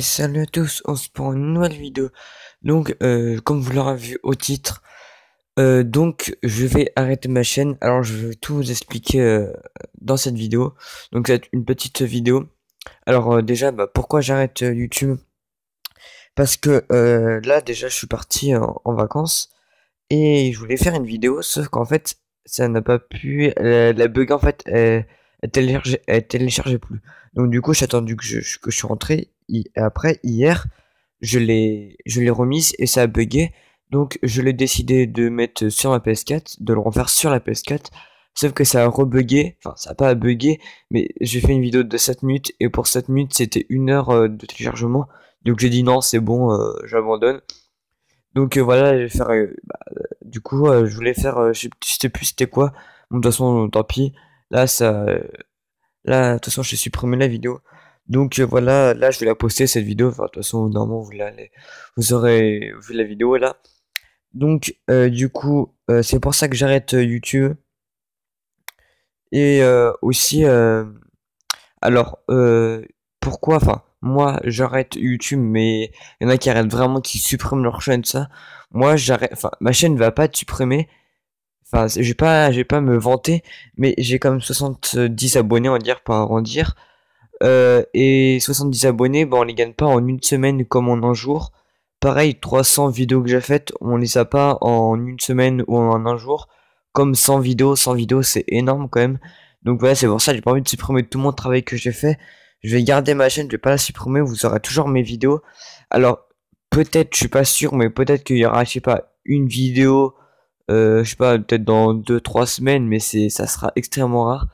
salut à tous, on se prend une nouvelle vidéo. Donc, euh, comme vous l'aurez vu au titre, euh, donc je vais arrêter ma chaîne. Alors, je vais tout vous expliquer euh, dans cette vidéo. Donc, c'est une petite vidéo. Alors, déjà, bah, pourquoi j'arrête YouTube Parce que là, déjà, je suis parti en, vacances et je voulais faire une vidéo, sauf qu'en fait, ça n'a pas pu. la bug, en fait, elle, elle téléchargeait, plus. Donc du coup, j'ai attendu que je, que je suis rentré. Et après, hier, je l'ai, je l'ai remise et ça a bugué. Donc je l'ai décidé de mettre sur ma PS4, de le refaire sur la PS4. Sauf que ça a rebugué, enfin ça a pas bugué, mais j'ai fait une vidéo de 7 minutes et pour 7 minutes c'était une heure euh, de téléchargement. Donc j'ai dit non c'est bon, euh, j'abandonne. Donc euh, voilà, je vais faire, bah, du coup je voulais faire, je sais plus c'était quoi, de toute façon tant pis. Là, ça, là, de toute façon, j'ai supprimé la vidéo. Donc euh, voilà, là je vais la poster cette vidéo. Enfin, de toute façon, normalement vous, vous aurez vu la vidéo là. Donc euh, du coup, euh, c'est pour ça que j'arrête YouTube. Et aussi, alors pourquoi, enfin, moi j'arrête YouTube, mais il y en a qui arrêtent vraiment, qui suppriment leur chaîne, ça. Moi j'arrête, enfin, ma chaîne va pas être supprimée, enfin, je pas, j'ai pas me vanter, mais j'ai quand même 70 abonnés, on va dire, pour arrondir. Euh, et 70 abonnés, bon, bah, on les gagne pas en une semaine comme en un jour. Pareil, 300 vidéos que j'ai faites, on les a pas en une semaine ou en un jour. Comme 100 vidéos, 100 vidéos, c'est énorme quand même. Donc voilà, c'est pour ça, j'ai pas envie de supprimer tout mon travail que j'ai fait. Je vais garder ma chaîne, je vais pas la supprimer, vous aurez toujours mes vidéos. Alors, peut-être, je suis pas sûr, mais peut-être qu'il y aura, je sais pas, une vidéo euh, je sais pas, peut-être dans 2-3 semaines, mais c'est, ça sera extrêmement rare.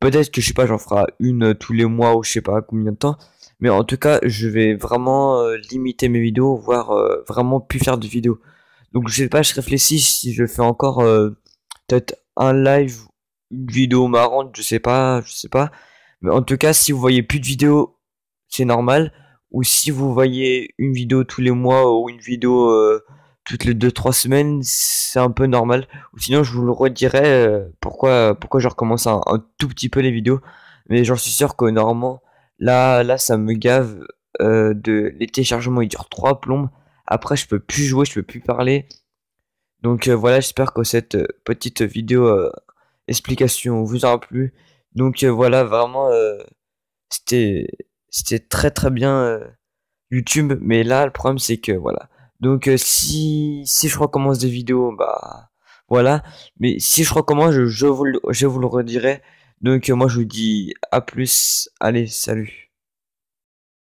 Peut-être que je sais pas, j'en fera une euh, tous les mois ou je sais pas combien de temps. Mais en tout cas, je vais vraiment euh, limiter mes vidéos, voire vraiment plus faire de vidéos. Donc je sais pas, je réfléchis si je fais encore peut-être un live, une vidéo marrante, je sais pas, je sais pas. Mais en tout cas, si vous voyez plus de vidéos, c'est normal. Ou si vous voyez une vidéo tous les mois ou une vidéo toutes les 2-3 semaines, c'est un peu normal. Ou sinon, je vous le redirai euh, pourquoi, pourquoi je recommence un, tout petit peu les vidéos. Mais j'en suis sûr que normalement, là, là ça me gave euh, de les téléchargements. Ils durent trois plombes. Après, je peux plus jouer, je peux plus parler. Donc euh, voilà, j'espère que cette petite vidéo explication vous aura plu. Donc voilà, vraiment, c'était c'était très très bien YouTube. Mais là, le problème, c'est que voilà donc euh, si si je recommence des vidéos, bah voilà. Mais si je recommence, je, je vous, je vous le redirai. Donc euh, moi je vous dis à plus. Allez, salut.